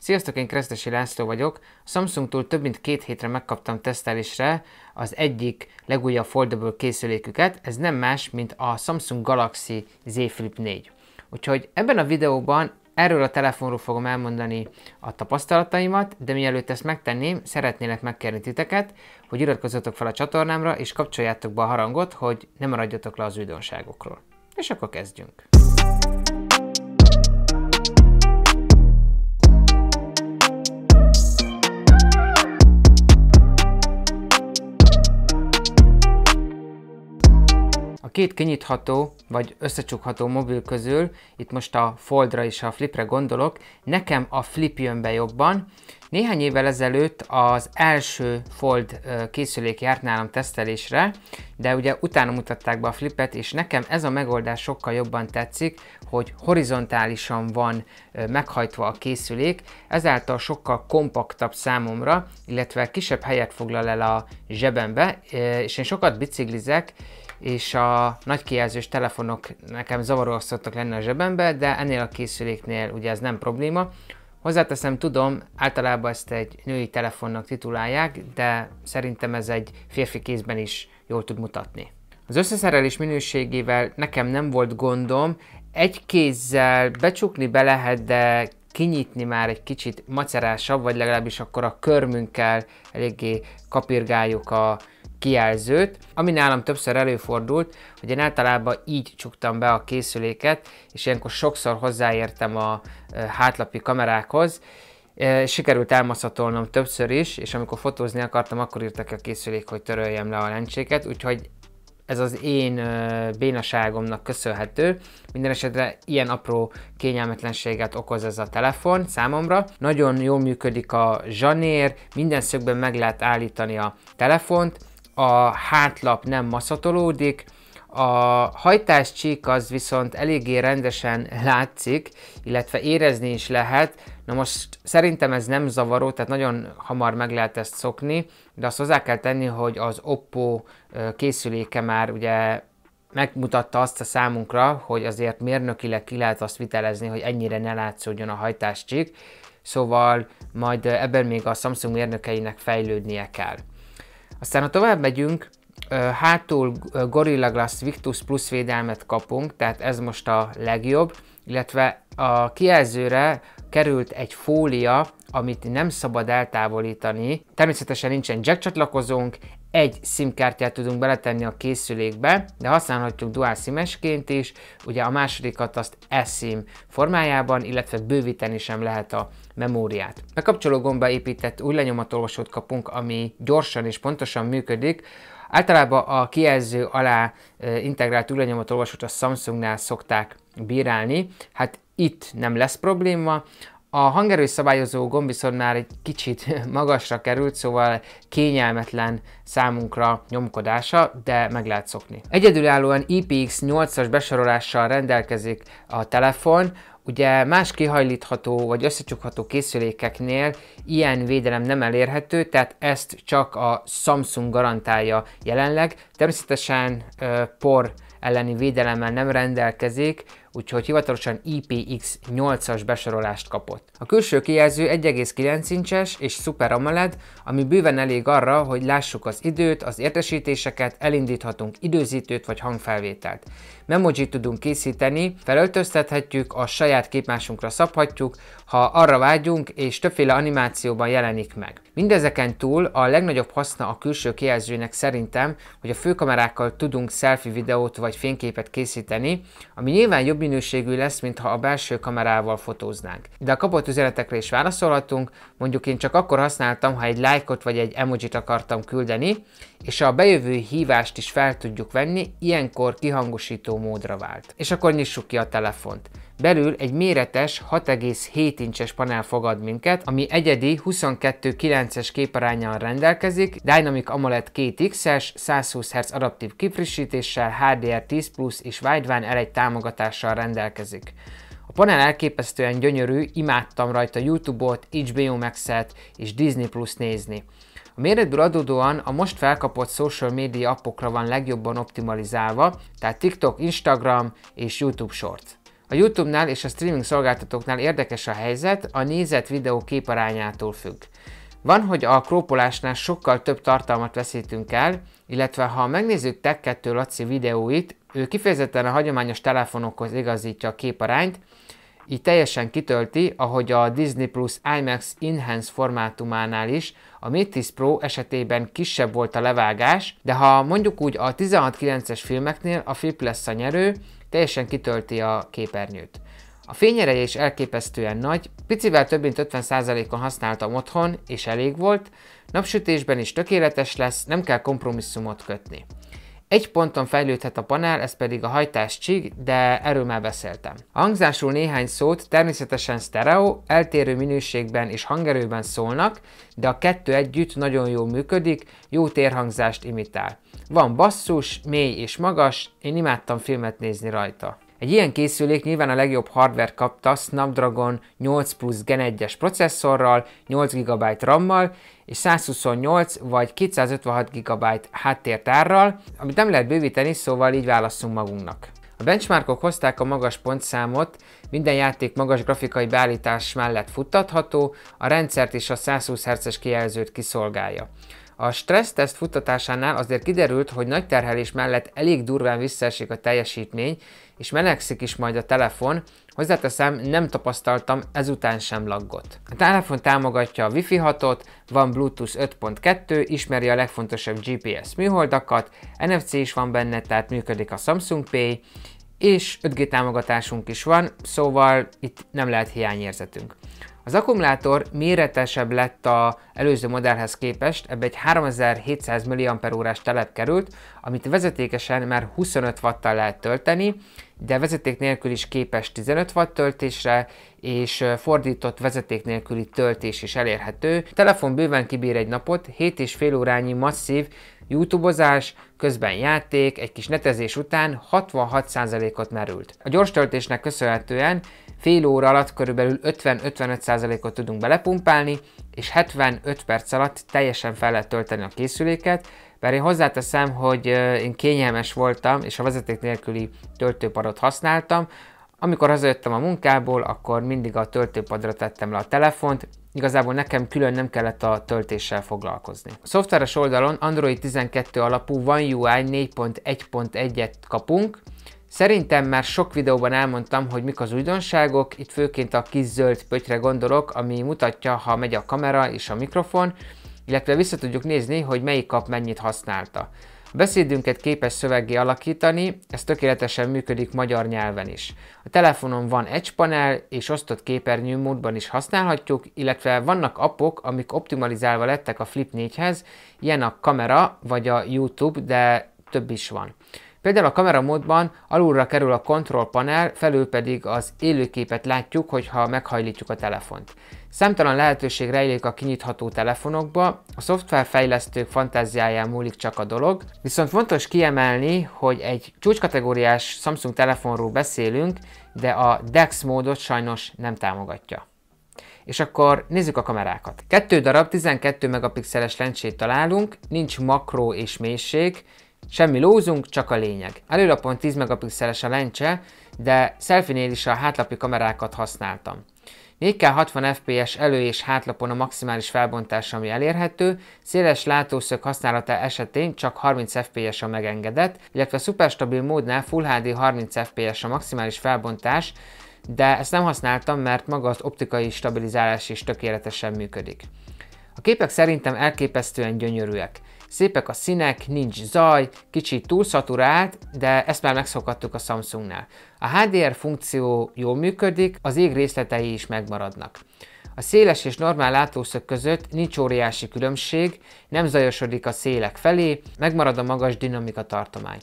Sziasztok, én Kresztesi László vagyok. A Samsungtól több mint két hétre megkaptam tesztelésre az egyik legújabb foldable készüléküket, ez nem más, mint a Samsung Galaxy Z Flip 4. Úgyhogy ebben a videóban erről a telefonról fogom elmondani a tapasztalataimat, de mielőtt ezt megtenném, szeretnélek megkérni titeket, hogy iratkozzatok fel a csatornámra, és kapcsoljátok be a harangot, hogy ne maradjatok le az újdonságokról. És akkor kezdjünk! két kinyitható vagy összecsukható mobil közül, itt most a foldra és a flipre gondolok, nekem a flip jön be jobban. Néhány évvel ezelőtt az első fold készülék járt nálam tesztelésre, de ugye utána mutatták be a flipet, és nekem ez a megoldás sokkal jobban tetszik, hogy horizontálisan van meghajtva a készülék, ezáltal sokkal kompaktabb számomra, illetve kisebb helyet foglal el a zsebembe, és én sokat biciklizek, és a nagy kijelzős telefonok nekem zavaróak szoktak lenni a zsebembe, de ennél a készüléknél ugye ez nem probléma. Hozzáteszem, tudom, általában ezt egy női telefonnak titulálják, de szerintem ez egy férfi kézben is jól tud mutatni. Az összeszerelés minőségével nekem nem volt gondom, egy kézzel becsukni be lehet, de kinyitni már egy kicsit macerásabb, vagy legalábbis akkor a körmünkkel eléggé kapirgáljuk a kijelzőt, ami nálam többször előfordult, hogy én általában így csuktam be a készüléket, és ilyenkor sokszor hozzáértem a hátlapi kamerákhoz, sikerült elmaszatolnom többször is, és amikor fotózni akartam, akkor írtak a készülék, hogy töröljem le a lencséket, úgyhogy ez az én bénaságomnak köszönhető. Minden esetre ilyen apró kényelmetlenséget okoz ez a telefon számomra. Nagyon jól működik a zsanér, minden szögben meg lehet állítani a telefont, a hátlap nem maszatolódik, a hajtáscsík az viszont eléggé rendesen látszik, illetve érezni is lehet. Na most szerintem ez nem zavaró, tehát nagyon hamar meg lehet ezt szokni, de azt hozzá kell tenni, hogy az Oppo készüléke már ugye megmutatta azt a számunkra, hogy azért mérnökileg ki lehet azt vitelezni, hogy ennyire ne látszódjon a hajtáscsík, szóval majd ebben még a Samsung mérnökeinek fejlődnie kell. Aztán ha tovább megyünk, hátul Gorilla Glass Victus Plus védelmet kapunk, tehát ez most a legjobb, illetve a kijelzőre került egy fólia, amit nem szabad eltávolítani. Természetesen nincsen jack csatlakozónk, egy SIM-kártyát tudunk beletenni a készülékbe, de használhatjuk dual sim is, ugye a másodikat azt eSIM formájában, illetve bővíteni sem lehet a memóriát. Bekapcsoló gomba épített új lenyomatolvasót kapunk, ami gyorsan és pontosan működik, Általában a kijelző alá e, integrált ülenyomatolvasót a Samsungnál szokták bírálni, hát itt nem lesz probléma, a hangerőszabályozó gomb viszont már egy kicsit magasra került, szóval kényelmetlen számunkra nyomkodása, de meg lehet szokni. Egyedülállóan IPX8-as besorolással rendelkezik a telefon, Ugye más kihajlítható vagy összecsukható készülékeknél ilyen védelem nem elérhető, tehát ezt csak a Samsung garantálja jelenleg. Természetesen por elleni védelemmel nem rendelkezik, úgyhogy hivatalosan IPX8-as besorolást kapott. A külső kijelző 1,9 incses és Super AMOLED, ami bőven elég arra, hogy lássuk az időt, az értesítéseket, elindíthatunk időzítőt vagy hangfelvételt. Memoji tudunk készíteni, felöltöztethetjük, a saját képmásunkra szabhatjuk, ha arra vágyunk és többféle animációban jelenik meg. Mindezeken túl a legnagyobb haszna a külső kijelzőnek szerintem, hogy a főkamerákkal tudunk selfie videót vagy fényképet készíteni, ami nyilván jobb minőségű lesz, mint ha a belső kamerával fotóznánk. De a kapott üzenetekre is válaszolhatunk, mondjuk én csak akkor használtam, ha egy lájkot vagy egy emojit akartam küldeni, és a bejövő hívást is fel tudjuk venni, ilyenkor kihangosító módra vált. És akkor nyissuk ki a telefont. Belül egy méretes 6,7 incses panel fogad minket, ami egyedi 22.9-es képarányjal rendelkezik, Dynamic AMOLED 2X-es, 120 Hz adaptív kifrissítéssel, HDR10 Plus és Widevine l támogatással rendelkezik. A panel elképesztően gyönyörű, imádtam rajta YouTube-ot, HBO Max-et és Disney Plus nézni. A méretből adódóan a most felkapott social media appokra van legjobban optimalizálva, tehát TikTok, Instagram és YouTube Shorts. A YouTube-nál és a streaming szolgáltatóknál érdekes a helyzet, a nézett videó képarányától függ. Van, hogy a krópolásnál sokkal több tartalmat veszítünk el, illetve ha megnézzük Tech 2 Laci videóit, ő kifejezetten a hagyományos telefonokhoz igazítja a képarányt, így teljesen kitölti, ahogy a Disney Plus IMAX Enhance formátumánál is, a Mate 10 Pro esetében kisebb volt a levágás, de ha mondjuk úgy a 16.9-es filmeknél a flip lesz a nyerő, teljesen kitölti a képernyőt. A fényereje is elképesztően nagy, picivel több mint 50%-on használtam otthon, és elég volt, napsütésben is tökéletes lesz, nem kell kompromisszumot kötni. Egy ponton fejlődhet a panel, ez pedig a hajtás csík, de erről már beszéltem. A hangzásról néhány szót természetesen stereo, eltérő minőségben és hangerőben szólnak, de a kettő együtt nagyon jól működik, jó térhangzást imitál. Van basszus, mély és magas, én imádtam filmet nézni rajta. Egy ilyen készülék nyilván a legjobb hardware kapta Snapdragon 8 Plus Gen 1-es processzorral, 8 GB RAM-mal, és 128 vagy 256 GB háttértárral, amit nem lehet bővíteni, szóval így válaszunk magunknak. A benchmarkok hozták a magas pontszámot, minden játék magas grafikai beállítás mellett futtatható, a rendszert és a 120 Hz-es kijelzőt kiszolgálja. A teszt futtatásánál azért kiderült, hogy nagy terhelés mellett elég durván visszaesik a teljesítmény, és melegszik is majd a telefon, Hozzáteszem, nem tapasztaltam ezután sem laggot. A telefon támogatja a Wi-Fi 6-ot, van Bluetooth 5.2, ismeri a legfontosabb GPS műholdakat, NFC is van benne, tehát működik a Samsung Pay, és 5G támogatásunk is van, szóval itt nem lehet hiányérzetünk. Az akkumulátor méretesebb lett a előző modellhez képest, ebbe egy 3700 mAh telep került, amit vezetékesen már 25 wattal lehet tölteni, de vezeték nélkül is képes 15 watt töltésre, és fordított vezeték nélküli töltés is elérhető. A telefon bőven kibír egy napot, 7,5 órányi masszív YouTubeozás közben játék, egy kis netezés után 66%-ot merült. A gyors töltésnek köszönhetően fél óra alatt körülbelül 50-55%-ot tudunk belepumpálni, és 75 perc alatt teljesen fel lehet tölteni a készüléket, bár én hozzáteszem, hogy én kényelmes voltam, és a vezeték nélküli töltőpadot használtam, amikor hazajöttem a munkából, akkor mindig a töltőpadra tettem le a telefont, igazából nekem külön nem kellett a töltéssel foglalkozni. A szoftveres oldalon Android 12 alapú One UI 4.1.1-et kapunk, Szerintem már sok videóban elmondtam, hogy mik az újdonságok, itt főként a kis zöld pöttyre gondolok, ami mutatja, ha megy a kamera és a mikrofon, illetve vissza tudjuk nézni, hogy melyik kap mennyit használta. A beszédünket képes szöveggé alakítani, ez tökéletesen működik magyar nyelven is. A telefonon van egy panel, és osztott képernyő módban is használhatjuk, illetve vannak appok, amik optimalizálva lettek a Flip 4-hez, ilyen a kamera vagy a YouTube, de több is van. Például a kamera alulra kerül a control panel, felül pedig az élőképet látjuk, hogyha meghajlítjuk a telefont. Számtalan lehetőség rejlik a kinyitható telefonokba, a szoftverfejlesztők fantáziáján múlik csak a dolog, viszont fontos kiemelni, hogy egy csúcskategóriás Samsung telefonról beszélünk, de a DeX módot sajnos nem támogatja. És akkor nézzük a kamerákat. Kettő darab 12 megapixeles lencsét találunk, nincs makró és mélység, Semmi lózunk, csak a lényeg. pont 10 megapixeles a lencse, de selfinél is a hátlapi kamerákat használtam. 4K 60 fps elő- és hátlapon a maximális felbontás, ami elérhető, széles látószög használata esetén csak 30 fps a megengedett, illetve szuperstabil módnál Full HD 30 fps a maximális felbontás, de ezt nem használtam, mert maga az optikai stabilizálás is tökéletesen működik. A képek szerintem elképesztően gyönyörűek. Szépek a színek, nincs zaj, kicsit túlszaturált, de ezt már megszokhattuk a Samsungnál. A HDR funkció jól működik, az ég részletei is megmaradnak. A széles és normál látószög között nincs óriási különbség, nem zajosodik a szélek felé, megmarad a magas dinamika tartomány.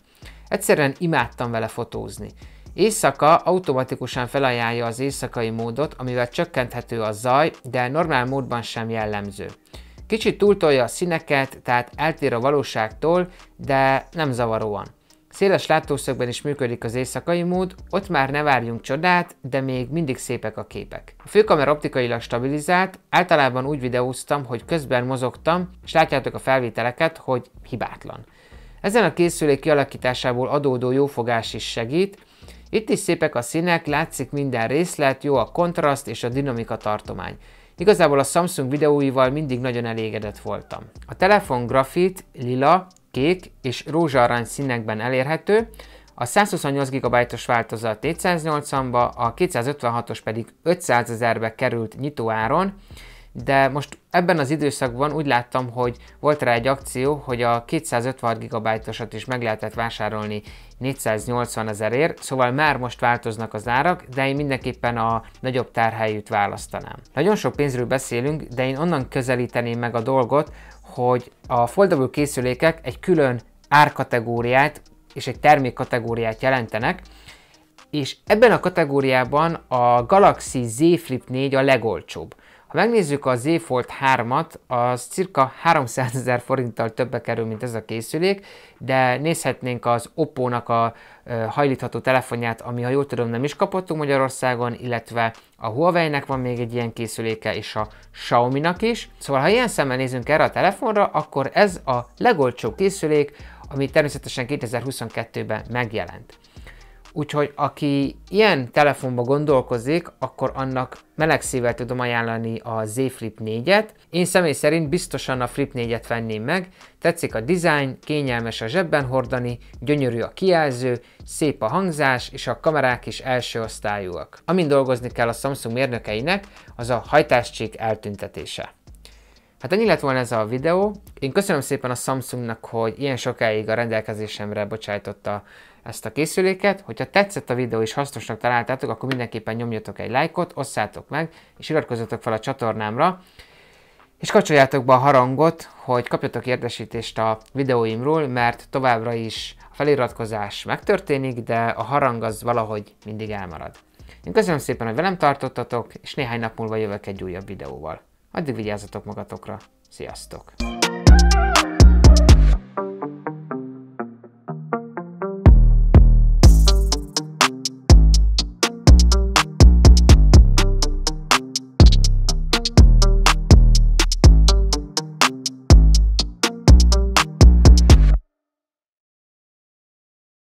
Egyszerűen imádtam vele fotózni. Éjszaka automatikusan felajánlja az éjszakai módot, amivel csökkenthető a zaj, de normál módban sem jellemző. Kicsit túltolja a színeket, tehát eltér a valóságtól, de nem zavaróan. Széles látószögben is működik az éjszakai mód, ott már ne várjunk csodát, de még mindig szépek a képek. A főkamera optikailag stabilizált, általában úgy videóztam, hogy közben mozogtam, és látjátok a felvételeket, hogy hibátlan. Ezen a készülék kialakításából adódó jófogás is segít, itt is szépek a színek, látszik minden részlet, jó a kontraszt és a dinamika tartomány. Igazából a Samsung videóival mindig nagyon elégedett voltam. A telefon grafit, lila, kék és rózsaarany színekben elérhető, a 128 GB-os változat 480-ba, a 256-os pedig 500 ezerbe került nyitóáron, de most ebben az időszakban úgy láttam, hogy volt rá egy akció, hogy a 256 GB-osat is meg lehetett vásárolni 480 ezerért, szóval már most változnak az árak, de én mindenképpen a nagyobb tárhelyűt választanám. Nagyon sok pénzről beszélünk, de én onnan közelíteném meg a dolgot, hogy a foldable készülékek egy külön árkategóriát és egy termékkategóriát jelentenek, és ebben a kategóriában a Galaxy Z Flip 4 a legolcsóbb. Ha megnézzük a Z Fold 3-at, az cirka 300 ezer forinttal többe kerül, mint ez a készülék, de nézhetnénk az Oppo-nak a hajlítható telefonját, ami ha jól tudom nem is kapottunk Magyarországon, illetve a Huawei-nek van még egy ilyen készüléke, és a Xiaomi-nak is. Szóval ha ilyen szemmel nézünk erre a telefonra, akkor ez a legolcsóbb készülék, ami természetesen 2022-ben megjelent. Úgyhogy aki ilyen telefonba gondolkozik, akkor annak meleg szívvel tudom ajánlani a Z Flip 4-et. Én személy szerint biztosan a Flip 4-et venném meg. Tetszik a dizájn, kényelmes a zsebben hordani, gyönyörű a kijelző, szép a hangzás, és a kamerák is első osztályúak. Amin dolgozni kell a Samsung mérnökeinek, az a hajtáscsík eltüntetése. Hát ennyi lett volna ez a videó. Én köszönöm szépen a Samsungnak, hogy ilyen sokáig a rendelkezésemre bocsájtotta ezt a készüléket. Hogyha tetszett a videó és hasznosnak találtátok, akkor mindenképpen nyomjatok egy lájkot, osszátok meg, és iratkozzatok fel a csatornámra, és kapcsoljátok be a harangot, hogy kapjatok értesítést a videóimról, mert továbbra is a feliratkozás megtörténik, de a harang az valahogy mindig elmarad. Én köszönöm szépen, hogy velem tartottatok, és néhány nap múlva jövök egy újabb videóval. Addig vigyázzatok magatokra. Sziasztok!